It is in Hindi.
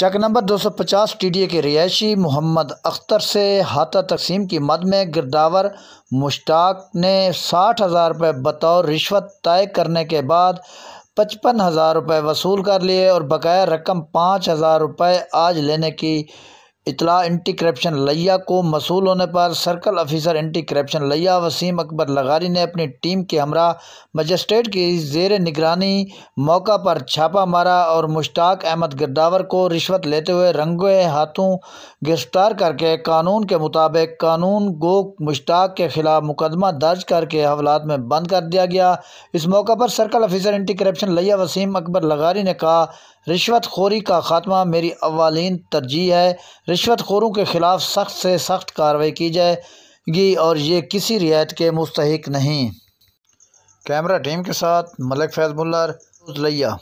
चक नंबर 250 टीडीए के रिहायशी मोहम्मद अख्तर से हाथा तकसीम की मद में गिरदावर मुश्ताक ने साठ हज़ार रुपये बतौर रिश्वत तय करने के बाद पचपन हज़ार रुपये वसूल कर लिए और बकाया रकम पाँच हज़ार रुपये आज लेने की इतला एंटी करप्शन लिया को मसूल होने पर सर्कल ऑफिसर एंटी करप्शन लिया वसीम अकबर लगारी ने अपनी टीम के हमरा मजिस्ट्रेट की जेर निगरानी मौका पर छापा मारा और मुश्ताक अहमद गिरदावर को रिश्वत लेते हुए रंगे हाथों गिरफ्तार करके कानून के मुताबिक कानून गो मुश्ताक के खिलाफ मुकदमा दर्ज करके हवालात में बंद कर दिया गया इस मौका पर सर्कल ऑफिसर एंटी करप्शन लिया वसीम अकबर लगारी ने कहा रिश्वत खोरी का खात्मा मेरी अवालीन तरजीह है रिश्वत खोरों के ख़िलाफ़ सख्त से सख्त कार्रवाई की जाएगी और ये किसी रियायत के मुस्तक नहीं कैमरा टीम के साथ मलिक फैज़ मुल्ला